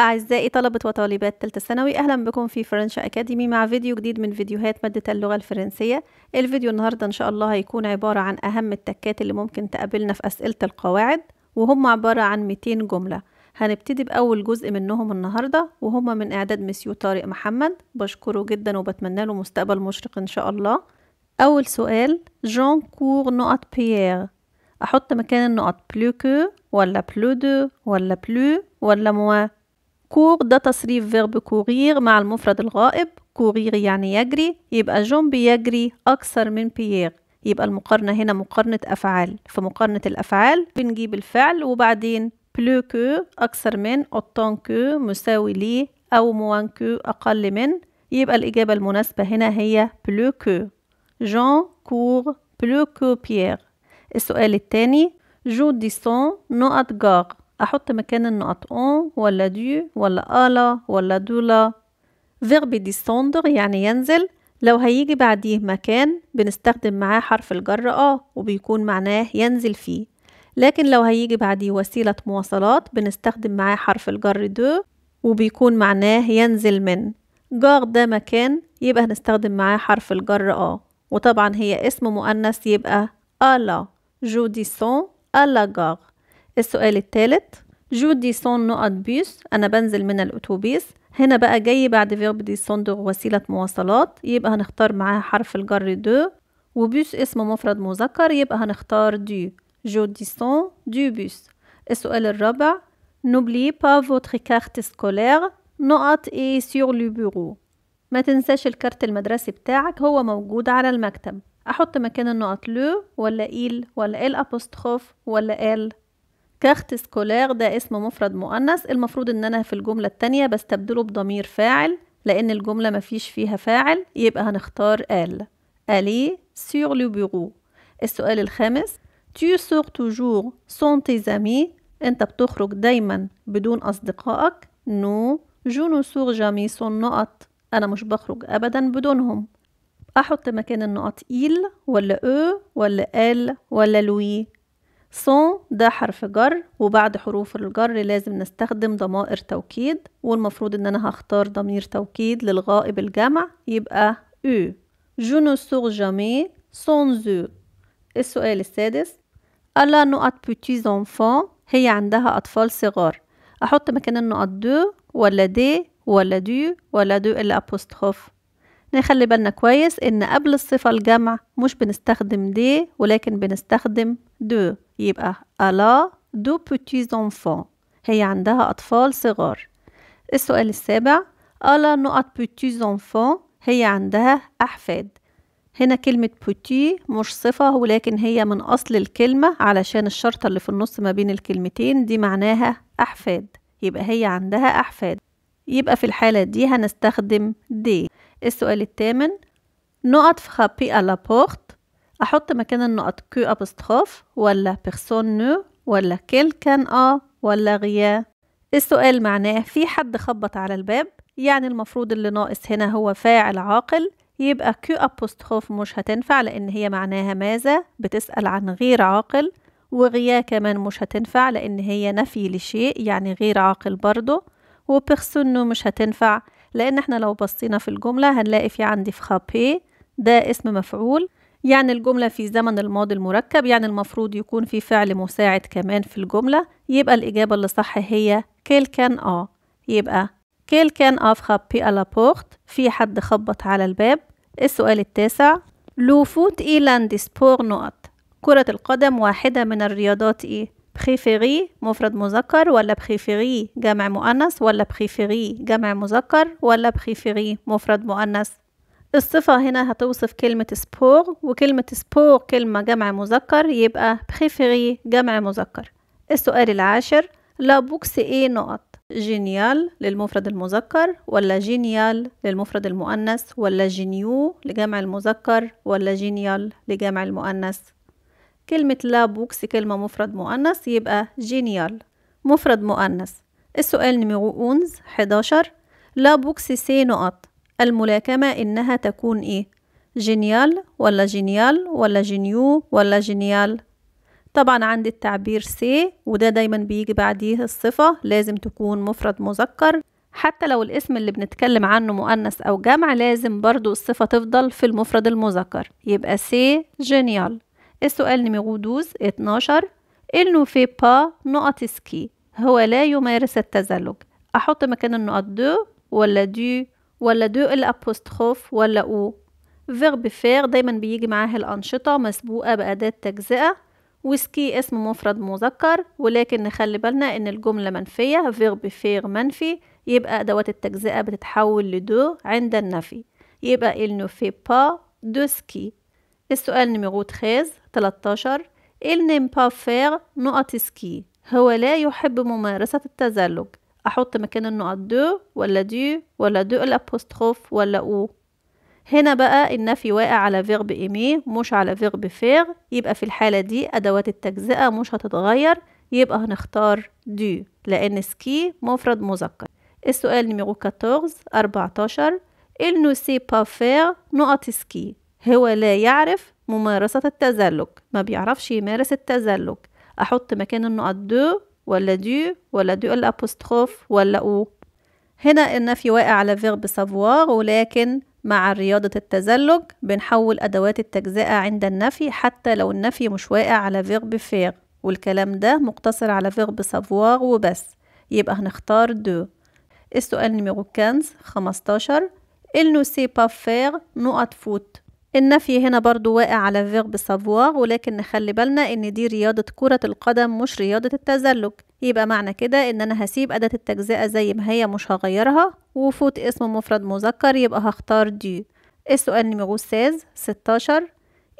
أعزائي طلبة وطالبات تلت ثانوي أهلا بكم في فرنش أكاديمي مع فيديو جديد من فيديوهات مادة اللغة الفرنسية الفيديو النهاردة إن شاء الله هيكون عبارة عن أهم التكات اللي ممكن تقابلنا في أسئلة القواعد وهم عبارة عن 200 جملة هنبتدي بأول جزء منهم النهاردة وهم من إعداد مسيو طارق محمد بشكره جدا وبتمنى له مستقبل مشرق إن شاء الله أول سؤال جون كور نقط بيير أحط مكان النقط بلو كو ولا بلو دو ولا بلو ولا موا كور ده تصريف فيرب كورير مع المفرد الغائب كورير يعني يجري يبقى جون بيجري أكثر من بيير يبقى المقارنة هنا مقارنة أفعال في مقارنة الأفعال بنجيب الفعل وبعدين بلو كو أكثر من أوتون كو مساوي لي أو موان كو أقل من يبقى الإجابة المناسبة هنا هي بلو كو جون كور بلو كو بيير السؤال الثاني جو ديسون نقط جار أحط مكان النقط اون ولا دو ولا ألا ولا دولا فيرب ديسوندر يعني ينزل لو هيجي بعديه مكان بنستخدم معاه حرف الجر آ آه، وبيكون معناه ينزل فيه لكن لو هيجي بعديه وسيلة مواصلات بنستخدم معاه حرف الجر دو وبيكون معناه ينزل من جار ده مكان يبقى هنستخدم معاه حرف الجر اه وطبعا هي اسم مؤنث يبقى ألا جو ديسون ألا جار السؤال الثالث جو دي سون نقط بيس أنا بنزل من الأتوبيس هنا بقى جاي بعد فيرب دي سون دو وسيلة مواصلات يبقى هنختار معاها حرف الجر دو وبيس اسم مفرد مذكر يبقى هنختار دو جو دي سون دو بيس السؤال الرابع نوبلي با فوتر كارت سكولير نقط اي سور لو بيرو ما تنساش الكارت المدرسي بتاعك هو موجود على المكتب احط مكان النقط لو ولا ايل ولا ال ابوستروف ولا ال كارت سكولار ده اسم مفرد مؤنث المفروض ان انا في الجملة التانية بستبدله بضمير فاعل لان الجملة مفيش فيها فاعل يبقى هنختار آل ألي سور لو بيرو السؤال الخامس tu sors toujours sans tes amis انت بتخرج دايما بدون اصدقائك نو جو نو سور جامي سون نقط انا مش بخرج ابدا بدونهم احط مكان النقط ايل ولا او e ولا ال ولا لوي صون ده حرف جر وبعد حروف الجر لازم نستخدم ضمائر توكيد والمفروض ان انا هختار ضمير توكيد للغائب الجمع يبقى او جو نو سوغ جامي سون زو السؤال السادس ألا نقط بوتي زونفون هي عندها أطفال صغار أحط مكان النقط دو ولا دي ولا دو ولا دو إلا أبوستخوف نخلي بالنا كويس إن قبل الصفة الجمع مش بنستخدم دي ولكن بنستخدم دو يبقى ألا دو بوتيز أنفون هي عندها أطفال صغار السؤال السابع ألا نقط بوتيز أنفون هي عندها أحفاد هنا كلمة بوتي مش صفة ولكن هي من أصل الكلمة علشان الشرطة اللي في النص ما بين الكلمتين دي معناها أحفاد يبقى هي عندها أحفاد يبقى في الحالة دي هنستخدم دي السؤال الثامن نقط فخابي ألا بوخت أحط مكان النقط كو ابوستخوف ولا بيرسون نو ولا كان أ ولا غيا السؤال معناه في حد خبط على الباب يعني المفروض اللي ناقص هنا هو فاعل عاقل يبقى كيو أبوستخوف مش هتنفع لأن هي معناها ماذا بتسأل عن غير عاقل وغيا كمان مش هتنفع لأن هي نفي لشيء يعني غير عاقل برضه نو مش هتنفع لأن احنا لو بصينا في الجملة هنلاقي في عندي فخابي ده اسم مفعول يعني الجملة في زمن الماضي المركب يعني المفروض يكون في فعل مساعد كمان في الجملة يبقى الإجابة اللي صح هي كيل كان آ يبقى كيل كان آف خابي ألا بورت في حد خبط على الباب السؤال التاسع لو فوت إيلاند سبور نقط كرة القدم واحدة من الرياضات إيه؟ بخيفيغي مفرد مذكر ولا بخيفيغي جمع مؤنث ولا بخيفيغي جمع مذكر ولا بخيفيغي مفرد مؤنث الصفة هنا هتوصف كلمة سبور وكلمة سبور كلمة جمع مذكر يبقى بريفيري جمع مذكر السؤال العاشر لا بوكس ايه نقط جينيال للمفرد المذكر ولا جينيال للمفرد المؤنث ولا جينيو لجمع المذكر ولا جينيال لجمع المؤنث كلمة لا بوكس كلمة مفرد مؤنث يبقى جينيال مفرد مؤنث السؤال نميرو اونز 11 لا بوكس سي نقط الملاكمة إنها تكون إيه؟ جينيال ولا جينيال ولا جينيو ولا جينيال طبعا عند التعبير سي وده دايما بيجي بعديه الصفة لازم تكون مفرد مذكر حتى لو الاسم اللي بنتكلم عنه مؤنث أو جمع لازم برضو الصفة تفضل في المفرد المذكر يبقى سي جينيال السؤال نميغو دوز اتناشر إنه في با نقط سكي هو لا يمارس التزلج أحط مكان النقط دو ولا دو ولا دو الابوستخوف ولا او فيرب فير دايما بيجي معاه الأنشطة مسبوقة بأداة تجزئة وسكي اسم مفرد مذكر ولكن نخلي بالنا ان الجملة منفية فيرب فير منفي يبقى أدوات التجزئة بتتحول لدو عند النفي يبقى إل نو في با دو سكي السؤال نميرو تخيز 13 إل نيم با فير نقط سكي هو لا يحب ممارسة التزلج أحط مكان النقط دو ولا دو ولا دو الأبوستروف ولا أو هنا بقى النفي واقع على فيرب إيمي مش على فيرب فير يبقى في الحالة دي أدوات التجزئة مش هتتغير يبقى هنختار دو لأن سكي مفرد مذكر السؤال نميرو 14 14 il ne sait pas faire نقط سكي هو لا يعرف ممارسة التزلج ما بيعرفش يمارس التزلج أحط مكان النقط دو ولا دو ولا دو الابوستروف ولا او هنا النفي واقع على فيرب سافوار ولكن مع رياضة التزلج بنحول أدوات التجزئة عند النفي حتى لو النفي مش واقع على فيرب فير والكلام ده مقتصر على فيرب سافوار وبس يبقى هنختار دو السؤال نميرو 15 خمستاشر إل نو سي با فير a faute. النفي هنا برضو واقع على فيرب سافوار ولكن نخلي بالنا ان دي رياضة كرة القدم مش رياضة التزلج يبقى معنى كده ان انا هسيب أداة التجزئة زي ما هي مش هغيرها وفوت اسم مفرد مذكر يبقى هختار دي السؤال نمرو ساز ستاشر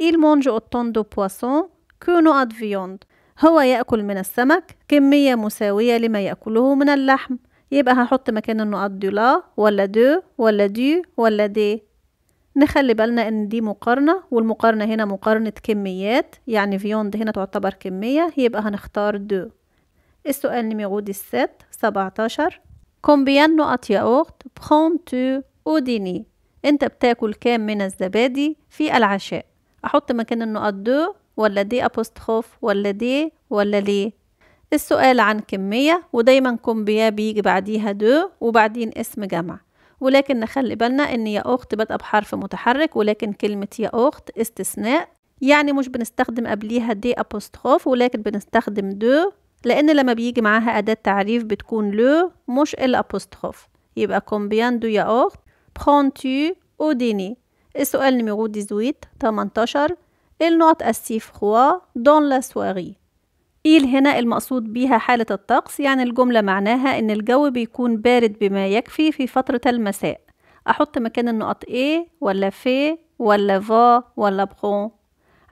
il mange autant de poissons que de viande هو يأكل من السمك كمية مساوية لما يأكله من اللحم يبقى هحط مكان النقط دي لا ولا دو ولا دي ولا دي نخلي بالنا ان دي مقارنة والمقارنة هنا مقارنة كميات يعني فيوند هنا تعتبر كمية يبقى هنختار دو السؤال نميرو 17 سبعتاشر كومبيان نقط يا اخت بخون تو او ديني انت بتاكل كام من الزبادي في العشاء احط مكان النقط دو ولا دي ابوستخوف ولا دي ولا ليه السؤال عن كمية ودايما كومبيا بيجي بعديها دو وبعدين اسم جمع ولكن نخلي بالنا ان يا أخت بدأ بحرف متحرك ولكن كلمة يا أخت استثناء يعني مش بنستخدم قبليها دي أبوستخوف ولكن بنستخدم دو لأن لما بيجي معاها أداة تعريف بتكون لو مش الأبوستخوف يبقى كومبيان دو يا أخت او ديني السؤال نميرو 18 تمنتاشر النوت اسيف خوا دون froid dans إيل هنا المقصود بيها حالة الطقس يعني الجملة معناها إن الجو بيكون بارد بما يكفي في فترة المساء أحط مكان النقط إيه ولا في ولا فا ولا بخون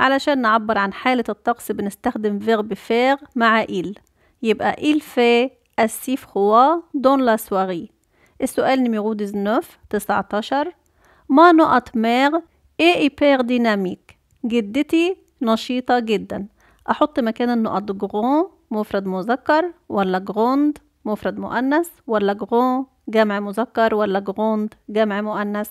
علشان نعبر عن حالة الطقس بنستخدم فيرب فير مع إيل يبقى إيل في السيف فخوا دون لا سواري السؤال نميرو 19 19 ما نقط مير إيه إيبير ديناميك جدتي نشيطة جداً أحط مكان النقط جغون مفرد مذكر ولا جغوند مفرد مؤنث ولا جغون جمع مذكر ولا جغوند جمع مؤنث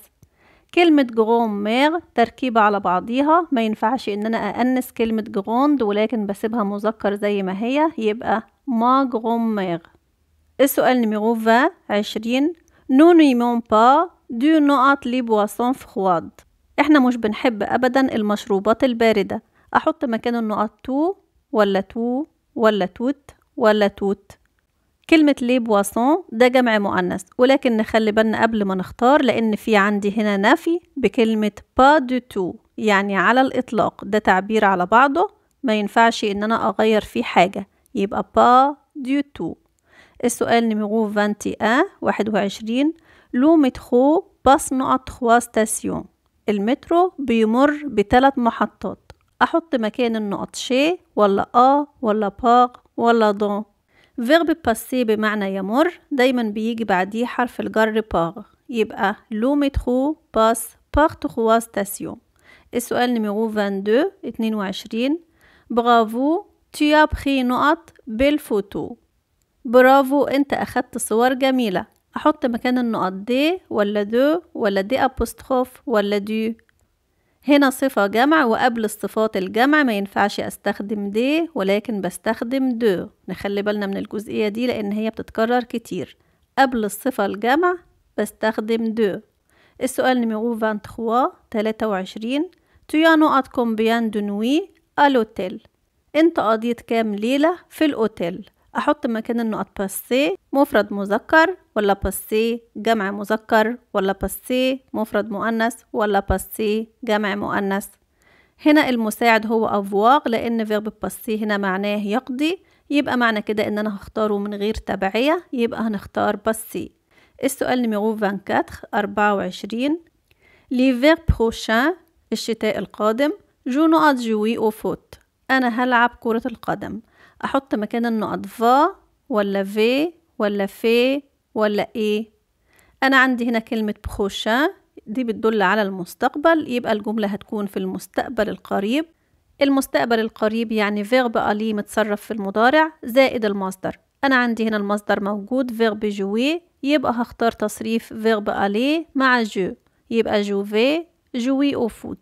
كلمة جغون ماغ تركيبة على بعضيها ما ينفعش ان انا اأنس كلمة جغوند ولكن بسيبها مذكر زي ما هي يبقى ما جغون ماغ السؤال نميرو فا عشرين نو نيمون با دو نقط لي بواسون فخواد احنا مش بنحب ابدا المشروبات الباردة أحط مكان النقط تو ولا تو ولا توت ولا توت كلمة لي بواسون ده جمع مؤنث ولكن نخلي بالنا قبل ما نختار لأن في عندي هنا نفي بكلمة با دو تو يعني على الإطلاق ده تعبير على بعضه ما ينفعش إن أنا أغير فيه حاجة يبقى با دو تو السؤال نميرو واحد وعشرين لو مترو باس نقط تخوا ستاسيون المترو بيمر بثلاث محطات أحط مكان النقط شي ولا آ ولا باغ ولا دون فيرب باسي بمعنى يمر دايما بيجي بعديه حرف الجر باغ يبقى لو مترو باس باغ تخوا ستاسيون السؤال نميرو 22 22 برافو تي ابخي نقط بالفوتو برافو انت اخدت صور جميلة احط مكان النقط دي ولا دو ولا دي ابوستروف ولا دي هنا صفة جمع وقبل الصفات الجمع ما ينفعش استخدم دي ولكن بستخدم دو نخلي بالنا من الجزئية دي لان هي بتتكرر كتير قبل الصفة الجمع بستخدم دو السؤال نميرو 23 23 تيانو اتكم كومبيان دنوي الوتيل انت قضيت كام ليلة في الاوتيل احط مكان النقط باسي مفرد مذكر ولا باسي جمع مذكر ولا باسي مفرد مؤنث ولا باسي جمع مؤنث هنا المساعد هو افواغ لان فيرب باسي هنا معناه يقضي يبقى معنى كده ان انا هختاره من غير تبعية يبقى هنختار باسي السؤال نميرو 24 24 ليفير بروشان الشتاء القادم جو نقط جوي او فوت انا هلعب كرة القدم احط مكان النقط فا ولا في ولا في ولا ايه انا عندي هنا كلمة بخوشة دي بتدل على المستقبل يبقى الجملة هتكون في المستقبل القريب المستقبل القريب يعني فيغب ألي متصرف في المضارع زائد المصدر أنا عندي هنا المصدر موجود فيغب جوي يبقى هختار تصريف فيغب ألي مع جو يبقى في جوي أو فوت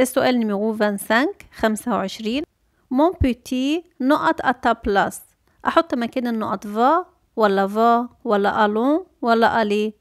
السؤال نمرو 25 25 مون بوتي نقط أتا بلاس أحط مكان النقط فا ولا فا ولا ألون ولا ألي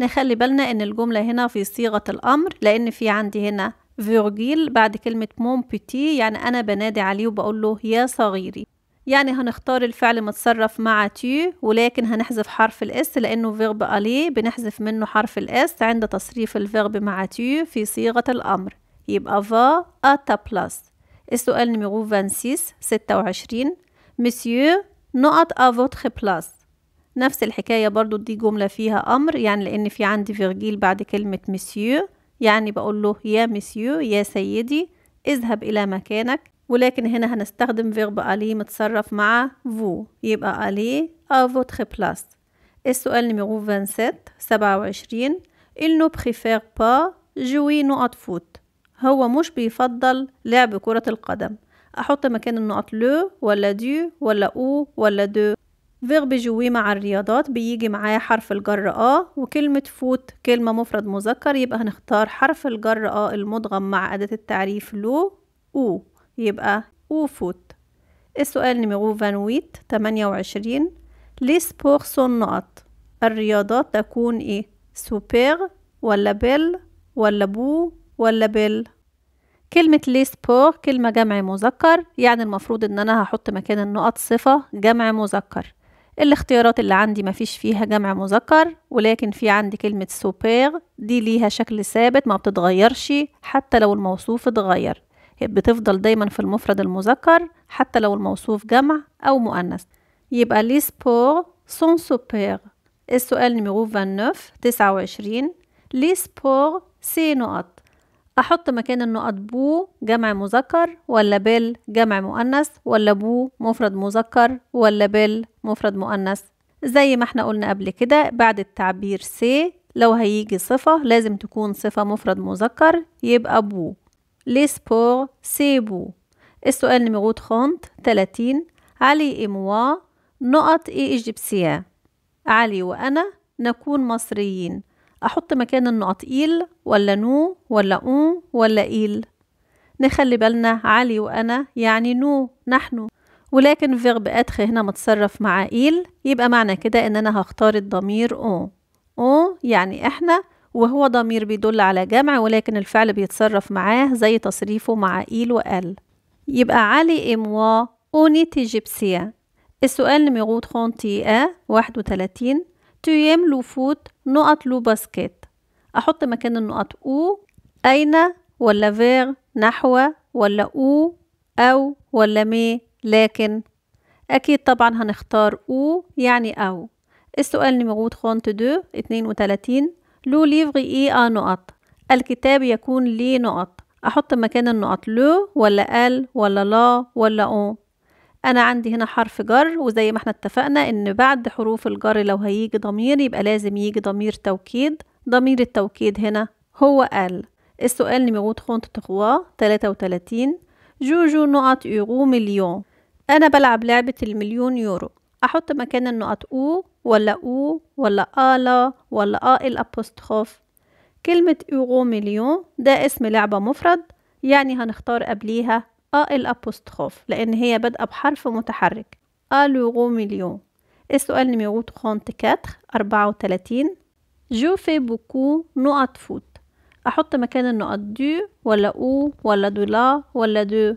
نخلي بالنا إن الجملة هنا في صيغة الأمر لأن في عندي هنا فيرجيل بعد كلمة مون بيتي يعني أنا بنادي عليه وبقول له يا صغيري يعني هنختار الفعل متصرف مع تي ولكن هنحذف حرف الاس لأنه فيرب ألي بنحذف منه حرف الاس عند تصريف الفيرب مع تي في صيغة الأمر يبقى فا أتا بلاس السؤال نيميرو 26 26 مسيو نقط أ فوتر بلاس نفس الحكاية برضو دي جملة فيها أمر يعني لأن في عندي فيرجيل بعد كلمة مسيو يعني بقول له يا مسيو يا سيدي اذهب إلى مكانك ولكن هنا هنستخدم فيرب ألي متصرف مع فو يبقى ألي أفوتخ بلاس السؤال نميرو 27 27 il ne préfère pas jouer نقط فوت هو مش بيفضل لعب كرة القدم أحط مكان النقط لو ولا دو ولا أو ولا دو فيغ جوي مع الرياضات بيجي معاه حرف الجر آ وكلمة فوت كلمة مفرد مذكر يبقى هنختار حرف الجر آ المضغم مع أداة التعريف لو أو يبقى أو فوت السؤال فانويت تمانية 28 لي سبور سون نقط الرياضات تكون إيه سوبر ولا بيل ولا بو ولا بيل كلمة لي سبور كلمة جمع مذكر يعني المفروض ان انا هحط مكان النقط صفة جمع مذكر الاختيارات اللي عندي مفيش فيها جمع مذكر ولكن في عندي كلمة سوبير دي ليها شكل ثابت ما بتتغيرش حتى لو الموصوف اتغير بتفضل دايما في المفرد المذكر حتى لو الموصوف جمع أو مؤنث يبقى لي سبور سون سوبير السؤال نمرو 29 تسعة وعشرين لي سبور سي نقط أحط مكان النقط بو جمع مذكر ولا بل جمع مؤنث ولا بو مفرد مذكر ولا بل مفرد مؤنث زي ما احنا قلنا قبل كده بعد التعبير سي لو هيجي صفة لازم تكون صفة مفرد مذكر يبقى بو لي سبور سي بو السؤال نمرو 30 30 علي اي موا نقط اي إجيبسيان علي وأنا نكون مصريين أحط مكان النقط إيل ولا نو ولا أو ولا إيل نخلي بالنا علي وأنا يعني نو نحن ولكن فيرب أدخ هنا متصرف مع إيل يبقى معنى كده إن أنا هختار الضمير أو أو يعني إحنا وهو ضمير بيدل على جمع ولكن الفعل بيتصرف معاه زي تصريفه مع إيل وأل يبقى علي إموا أونيتي إيجيبسيان السؤال نميرو واحد 31 تيام لو فوت نقط لو باسكيت أحط مكان النقط أو أين ولا فيغ نحو ولا أو أو ولا مي لكن أكيد طبعا هنختار أو يعني أو السؤال نمرو 32 32 لو ليفغ إي آ نقط الكتاب يكون لي نقط أحط مكان النقط لو ولا ال ولا لا ولا أون انا عندي هنا حرف جر وزي ما احنا اتفقنا ان بعد حروف الجر لو هيجي ضمير يبقى لازم يجي ضمير توكيد ضمير التوكيد هنا هو ال السؤال نمرو 33 33 جوجو نقط يورو مليون انا بلعب لعبة المليون يورو احط مكان النقط او ولا او ولا الا ولا ا الابوستخوف كلمة يورو مليون ده اسم لعبة مفرد يعني هنختار قبليها أ الأبوستخوف لأن هي بادئة بحرف متحرك أ لوغو مليون السؤال نميرو 34 34 جو في بوكو نقط فوت أحط مكان النقط دو ولا أو ولا دولا ولا دو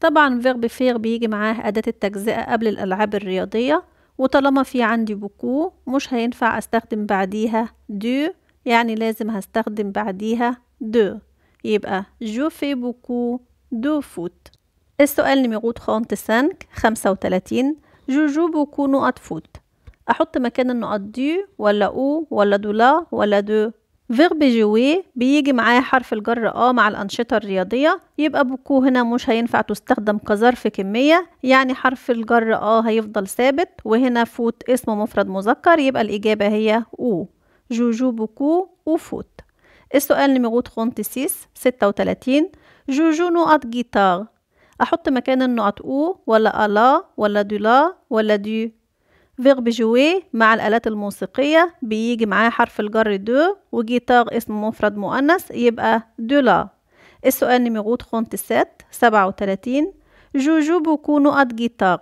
طبعا فيرب فير بيجي معاه أداة التجزئة قبل الألعاب الرياضية وطالما في عندي بوكو مش هينفع أستخدم بعديها دو يعني لازم هستخدم بعديها دو يبقى جو في بوكو دو فوت السؤال نميغوت خونت سانك خمسة وتلاتين جوجو بوكو نقط فوت أحط مكان النقط دي ولا أو ولا دولا ولا دو فيرب جوي بيجي معاه حرف الجر آ مع الأنشطة الرياضية يبقى بوكو هنا مش هينفع تستخدم كظرف كمية يعني حرف الجر آ هيفضل ثابت وهنا فوت اسم مفرد مذكر يبقى الإجابة هي أو جوجو بوكو وفوت السؤال نميغوت خونت سيس ستة وتلاتين جوجو نقط جيتار أحط مكان النقط أو ولا ألا ولا دولا ولا دي فيرب جوي مع الآلات الموسيقية بيجي معاه حرف الجر دو وجيتار اسم مفرد مؤنث يبقى دولا السؤال نمرود خونت سات سبعة وتلاتين جوجو بوكو نقط جيتار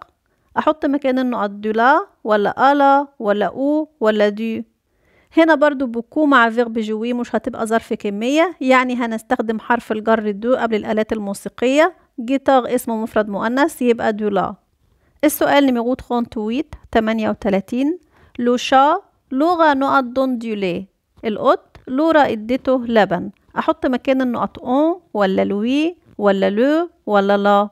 أحط مكان النقط دولا ولا ألا ولا أو ولا دي هنا برضو بوكو مع فيرب جوي مش هتبقى ظرف كمية يعني هنستخدم حرف الجر دو قبل الآلات الموسيقية جيتار اسمه مفرد مؤنث يبقى دولا السؤال نمرو 38 38 لو شا لغة نقط دون ديولي القط لورا اديته لبن احط مكان النقط اون ولا لوي ولا لو ولا لا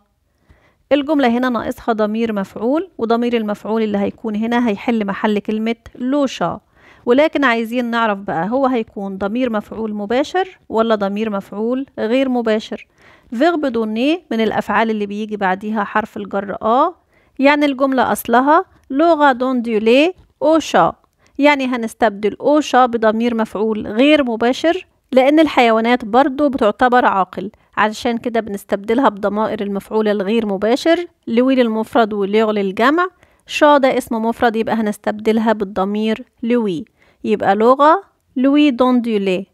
الجملة هنا ناقصها ضمير مفعول وضمير المفعول اللي هيكون هنا هيحل محل كلمة لوشا ولكن عايزين نعرف بقى هو هيكون ضمير مفعول مباشر ولا ضمير مفعول غير مباشر فيرب دوني من الأفعال اللي بيجي بعديها حرف الجر اه يعني الجملة أصلها لغة دون ديولي أو شا يعني هنستبدل أو شا بضمير مفعول غير مباشر لأن الحيوانات برضو بتعتبر عاقل علشان كده بنستبدلها بضمائر المفعول الغير مباشر لويل المفرد وليغ للجمع شا ده اسم مفرد يبقى هنستبدلها بالضمير لوي يبقى لغة لوي دوندولي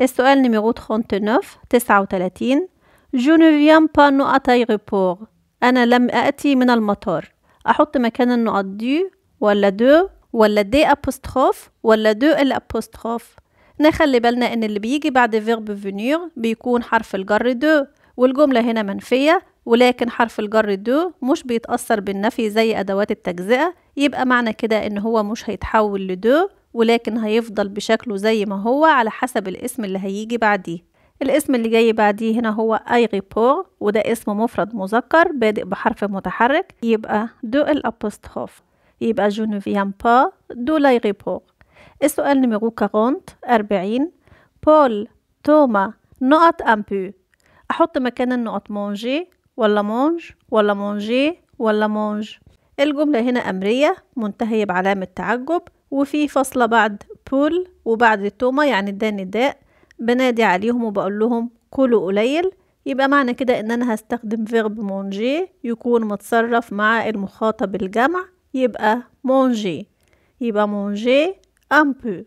السؤال نمرو 39 39 جو ne viens pas أتاي ريبور أنا لم أأتي من المطار أحط مكان النقط دي ولا دو ولا دي أبوستروف ولا دو الأبوستخوف نخلي بالنا إن اللي بيجي بعد فيرب فينيغ بيكون حرف الجر دو والجملة هنا منفية ولكن حرف الجر دو مش بيتأثر بالنفي زي أدوات التجزئة يبقى معنى كده إن هو مش هيتحول لدو ولكن هيفضل بشكله زي ما هو على حسب الاسم اللي هيجي بعديه الاسم اللي جاي بعديه هنا هو أي غيبور وده اسم مفرد مذكر بادئ بحرف متحرك يبقى دو الأبوستخوف يبقى جو نوفيان با دو لاي غيبور السؤال نميرو كارونت أربعين بول توما نقط أمبو أحط مكان النقط مونجي ولا مونج ولا مونجي ولا مونج الجملة هنا أمرية منتهية بعلامة تعجب وفي فاصلة بعد بول وبعد توما يعني ده نداء بنادي عليهم وبقول لهم كلوا قليل يبقى معنى كده ان انا هستخدم فيرب مونجي يكون متصرف مع المخاطب الجمع يبقى مونجي يبقى مونجي ان بو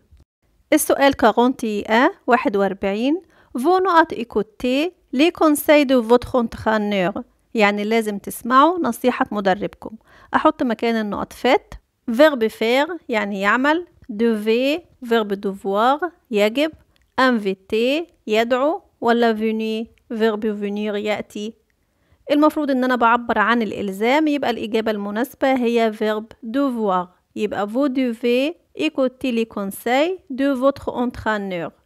السؤال 41 واربعين فو نقط ايكوتي لي كونساي دو فوتخ انترانور يعني لازم تسمعوا نصيحة مدربكم أحط مكان النقط فات فيرب فير يعني يعمل دوفي فيرب دوفوار يجب انفيتي يدعو ولا فيني فيرب فينير يأتي المفروض ان انا بعبر عن الالزام يبقى الاجابة المناسبة هي فيرب دوفوار يبقى فو دوفي ايكوتي لي كونساي دو فوتخ entraîneur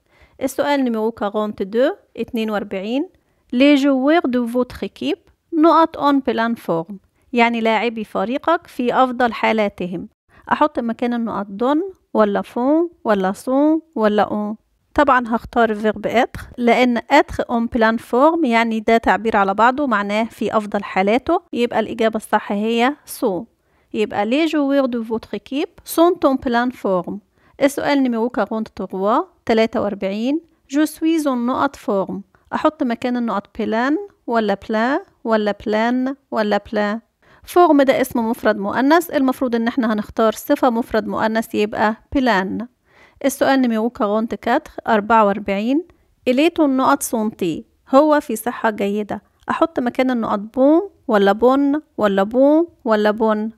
السؤال numéro 42 42 لي joueurs دو فوتر ايكيب نقط اون بلان فورم يعني لاعبي فريقك في أفضل حالاتهم أحط مكان النقط دون ولا فون ولا سون ولا اون طبعا هختار فيرب اتر لان اتر اون بلان فورم يعني ده تعبير على بعضه معناه في افضل حالاته يبقى الاجابه الصح هي سون يبقى لي جوير دو فوتر ايكيب سون اون بلان فورم السؤال نيميرو 43 43 جو سويز النقط فورم أحط مكان النقط بلان ولا بلا ولا بلان ولا بلا فورم ده اسم مفرد مؤنث المفروض ان احنا هنختار صفة مفرد مؤنث يبقى بلان السؤال نيميرو 44 44 إليتو النقط سونتي هو في صحة جيدة أحط مكان النقط بون ولا بون ولا بون ولا بون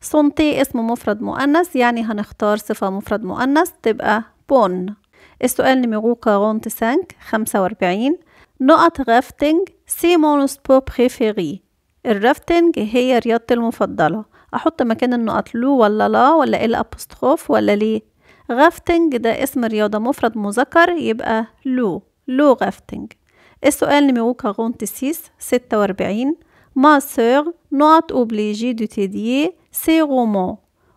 سونتي اسم مفرد مؤنث يعني هنختار صفة مفرد مؤنث تبقى بون السؤال نميروكا غونت سانك خمسة وأربعين نقط رافتنج سي مون بو بريفيري الرافتنج هي رياضتي المفضلة أحط مكان النقط لو ولا لا ولا إيه الأبوستخوف ولا ليه غافتنج ده اسم رياضة مفرد مذكر يبقى لو لو غافتنج السؤال نميروكا غونت سيس ستة وأربعين ما سوغ نوت اوبليجي دو تيديي سي رومون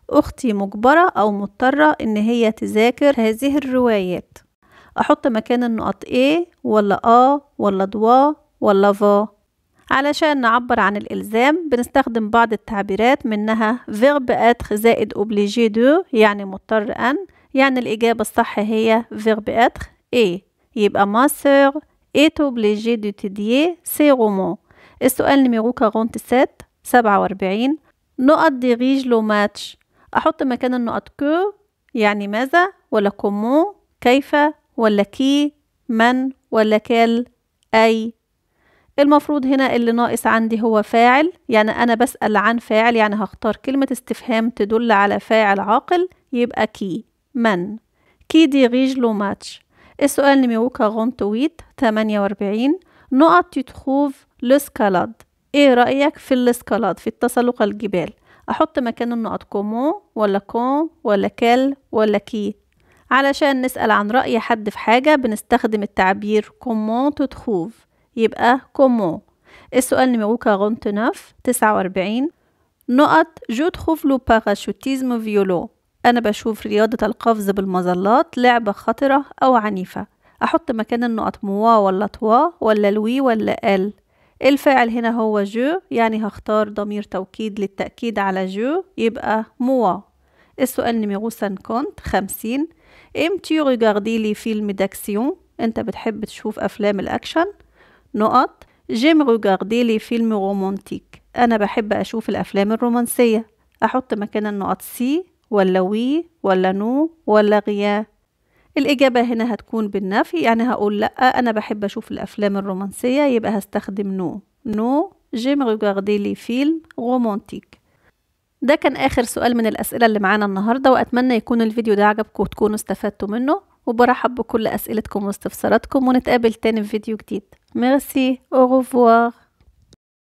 أختي مجبرة أو مضطرة إن هي تذاكر هذه الروايات أحط مكان النقط إيه ولا آه ولا دوا ولا فا علشان نعبر عن الإلزام بنستخدم بعض التعبيرات منها فيرب أتر زائد أوبليجي دو يعني مضطر أن يعني الإجابة الصح هي فيرب أتر إيه يبقى ما sœur اوبليجي دو d'étudier سي رومون السؤال سات 47 47 نقط ديريج لو ماتش أحط مكان النقط كو يعني ماذا ولا كومو كيف ولا كي من ولا كال أي المفروض هنا اللي ناقص عندي هو فاعل يعني أنا بسأل عن فاعل يعني هختار كلمة استفهام تدل على فاعل عاقل يبقى كي من كي ديريج لو ماتش السؤال نيميرو 48 48 نقط تتخوف لسكالاد ايه رأيك في الاسكالاد في التسلق الجبال احط مكان النقط كومو ولا كون ولا كال ولا كي علشان نسأل عن رأي حد في حاجة بنستخدم التعبير كومون تتخوف يبقى كومون السؤال نمروكا غونت نوف تسعة وأربعين نقط جو تخوف لو باراشوتيزم فيولو أنا بشوف رياضة القفز بالمظلات لعبة خطرة أو عنيفة أحط مكان النقط موا ولا توا ولا لوي ولا ال الفاعل هنا هو جو يعني هختار ضمير توكيد للتأكيد على جو يبقى موا السؤال نميرو كونت خمسين ام تي ريغاردي لي فيلم داكسيون انت بتحب تشوف افلام الاكشن نقط جيم ريغاردي لي فيلم رومانتيك انا بحب اشوف الافلام الرومانسية احط مكان النقط سي ولا وي ولا نو ولا غيا الإجابة هنا هتكون بالنفي يعني هقول لأ أنا بحب أشوف الأفلام الرومانسية يبقى هستخدم نو نو جيم ريغاردي لي فيلم رومانتيك ده كان آخر سؤال من الأسئلة اللي معانا النهاردة وأتمنى يكون الفيديو ده عجبكم وتكونوا استفدتوا منه وبرحب بكل أسئلتكم واستفساراتكم ونتقابل تاني في فيديو جديد ميرسي أوروفوار